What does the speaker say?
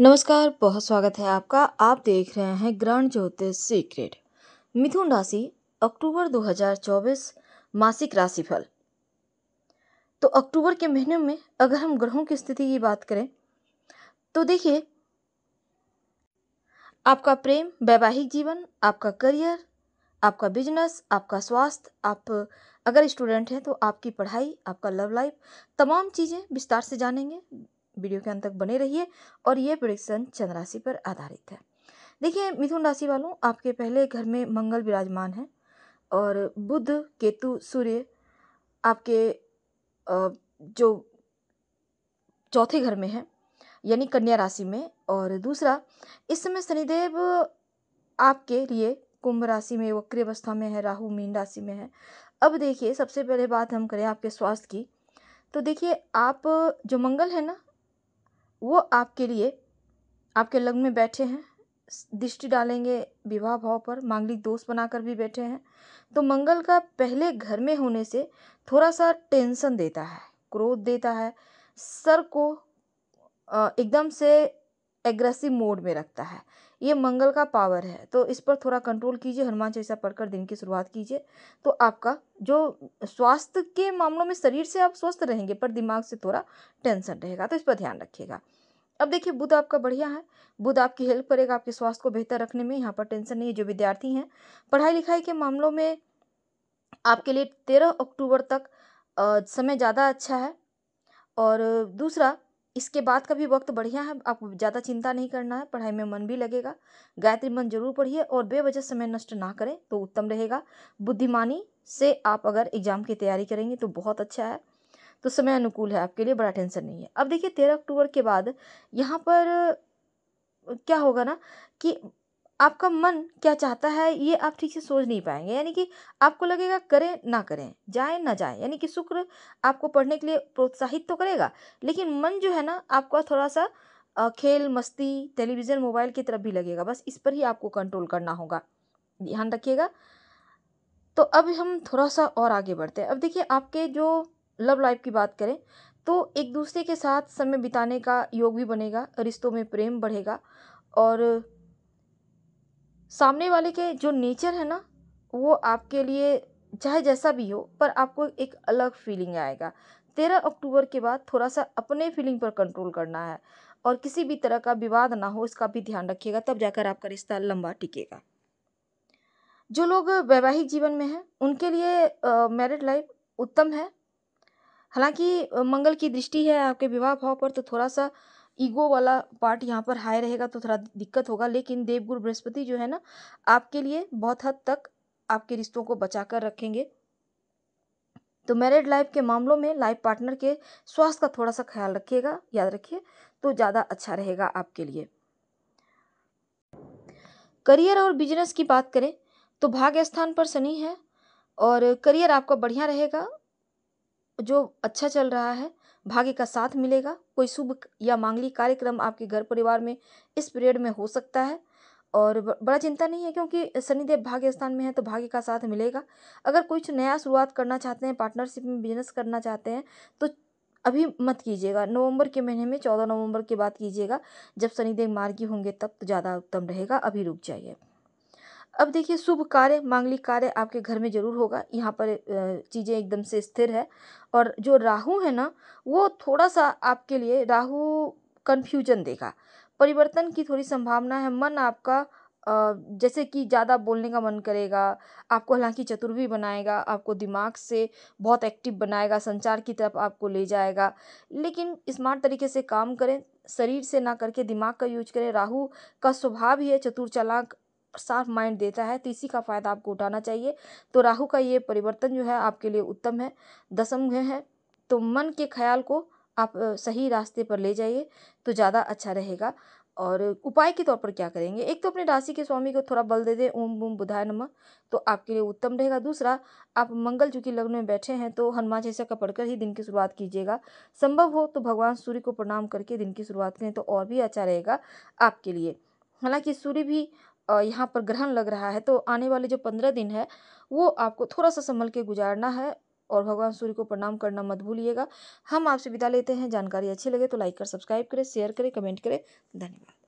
नमस्कार बहुत स्वागत है आपका आप देख रहे हैं ग्रांड ज्योतिष सीक्रेट मिथुन राशि अक्टूबर 2024 मासिक राशिफल तो अक्टूबर के महीने में अगर हम ग्रहों की स्थिति की बात करें तो देखिए आपका प्रेम वैवाहिक जीवन आपका करियर आपका बिजनेस आपका स्वास्थ्य आप अगर स्टूडेंट हैं तो आपकी पढ़ाई आपका लव लाइफ तमाम चीज़ें विस्तार से जानेंगे वीडियो के अंत तक बने रहिए और ये प्रोडिक्शन चंद्र राशि पर आधारित है देखिए मिथुन राशि वालों आपके पहले घर में मंगल विराजमान है और बुध केतु सूर्य आपके जो चौथे घर में है यानी कन्या राशि में और दूसरा इस समय शनिदेव आपके लिए कुंभ राशि में वक्री अवस्था में है राहु मीन राशि में है अब देखिए सबसे पहले बात हम करें आपके स्वास्थ्य की तो देखिए आप जो मंगल है ना वो आपके लिए आपके लग्न में बैठे हैं दृष्टि डालेंगे विवाह भाव पर मांगलिक दोष बनाकर भी बैठे हैं तो मंगल का पहले घर में होने से थोड़ा सा टेंशन देता है क्रोध देता है सर को एकदम से एग्रेसिव मोड में रखता है ये मंगल का पावर है तो इस पर थोड़ा कंट्रोल कीजिए हनुमान चालीसा पढ़कर दिन की शुरुआत कीजिए तो आपका जो स्वास्थ्य के मामलों में शरीर से आप स्वस्थ रहेंगे पर दिमाग से थोड़ा टेंशन रहेगा तो इस पर ध्यान रखिएगा अब देखिए बुध आपका बढ़िया है बुध आपकी हेल्प करेगा आपके स्वास्थ्य को बेहतर रखने में यहाँ पर टेंशन नहीं है जो विद्यार्थी हैं पढ़ाई लिखाई के मामलों में आपके लिए तेरह अक्टूबर तक समय ज़्यादा अच्छा है और दूसरा इसके बाद का भी वक्त बढ़िया है आपको ज़्यादा चिंता नहीं करना है पढ़ाई में मन भी लगेगा गायत्री मन जरूर पढ़िए और बेवजह समय नष्ट ना करें तो उत्तम रहेगा बुद्धिमानी से आप अगर एग्ज़ाम की तैयारी करेंगे तो बहुत अच्छा है तो समय अनुकूल है आपके लिए बड़ा टेंशन नहीं है अब देखिए तेरह अक्टूबर के बाद यहाँ पर क्या होगा ना कि आपका मन क्या चाहता है ये आप ठीक से सोच नहीं पाएंगे यानी कि आपको लगेगा करें ना करें जाए ना जाए यानी कि शुक्र आपको पढ़ने के लिए प्रोत्साहित तो करेगा लेकिन मन जो है ना आपका थोड़ा सा खेल मस्ती टेलीविज़न मोबाइल की तरफ भी लगेगा बस इस पर ही आपको कंट्रोल करना होगा ध्यान रखिएगा तो अब हम थोड़ा सा और आगे बढ़ते हैं अब देखिए आपके जो लव लाइफ की बात करें तो एक दूसरे के साथ समय बिताने का योग भी बनेगा रिश्तों में प्रेम बढ़ेगा और सामने वाले के जो नेचर है ना वो आपके लिए चाहे जैसा भी हो पर आपको एक अलग फीलिंग आएगा तेरह अक्टूबर के बाद थोड़ा सा अपने फीलिंग पर कंट्रोल करना है और किसी भी तरह का विवाद ना हो इसका भी ध्यान रखिएगा तब जाकर आपका रिश्ता लंबा टिकेगा जो लोग वैवाहिक जीवन में हैं उनके लिए मैरिड लाइफ उत्तम है हालांकि मंगल की दृष्टि है आपके विवाह भाव पर तो थोड़ा सा ईगो वाला पार्ट यहाँ पर हाई रहेगा तो थोड़ा दिक्कत होगा लेकिन देवगुरु बृहस्पति जो है ना आपके लिए बहुत हद तक आपके रिश्तों को बचा कर रखेंगे तो मैरिड लाइफ के मामलों में लाइफ पार्टनर के स्वास्थ्य का थोड़ा सा ख्याल रखिएगा याद रखिए तो ज़्यादा अच्छा रहेगा आपके लिए करियर और बिजनेस की बात करें तो भाग्य स्थान पर शनि है और करियर आपका बढ़िया रहेगा जो अच्छा चल रहा है भाग्य का साथ मिलेगा कोई शुभ या मांगलिक कार्यक्रम आपके घर परिवार में इस पीरियड में हो सकता है और बड़ा चिंता नहीं है क्योंकि शनिदेव भाग्य स्थान में है तो भाग्य का साथ मिलेगा अगर कुछ नया शुरुआत करना चाहते हैं पार्टनरशिप में बिजनेस करना चाहते हैं तो अभी मत कीजिएगा नवंबर के महीने में चौदह नवंबर की बात कीजिएगा जब शनिदेव मार्गी होंगे तब तो ज़्यादा उत्तम रहेगा अभी रुक जाइए अब देखिए शुभ कार्य मांगलिक कार्य आपके घर में ज़रूर होगा यहाँ पर चीज़ें एकदम से स्थिर है और जो राहु है ना वो थोड़ा सा आपके लिए राहु कन्फ्यूजन देगा परिवर्तन की थोड़ी संभावना है मन आपका जैसे कि ज़्यादा बोलने का मन करेगा आपको हालांकि चतुर भी बनाएगा आपको दिमाग से बहुत एक्टिव बनाएगा संचार की तरफ आपको ले जाएगा लेकिन स्मार्ट तरीके से काम करें शरीर से ना करके दिमाग का यूज करें राहु का स्वभाव ही है चतुर चालाक साफ माइंड देता है तो इसी का फ़ायदा आपको उठाना चाहिए तो राहु का ये परिवर्तन जो है आपके लिए उत्तम है दसम ग्रह है तो मन के ख्याल को आप सही रास्ते पर ले जाइए तो ज़्यादा अच्छा रहेगा और उपाय के तौर पर क्या करेंगे एक तो अपने राशि के स्वामी को थोड़ा बल दे दें ओम बूम बुधाय नमः तो आपके लिए उत्तम रहेगा दूसरा आप मंगल चूँकि लग्न में बैठे हैं तो हनुमान जैसा का पढ़कर ही दिन की शुरुआत कीजिएगा संभव हो तो भगवान सूर्य को प्रणाम करके दिन की शुरुआत करें तो और भी अच्छा रहेगा आपके लिए हालांकि सूर्य भी यहाँ पर ग्रहण लग रहा है तो आने वाले जो पंद्रह दिन है वो आपको थोड़ा सा संभल के गुजारना है और भगवान सूर्य को प्रणाम करना मत भूलिएगा हम आपसे विदा लेते हैं जानकारी अच्छी लगे तो लाइक कर सब्सक्राइब करें शेयर करें कमेंट करें धन्यवाद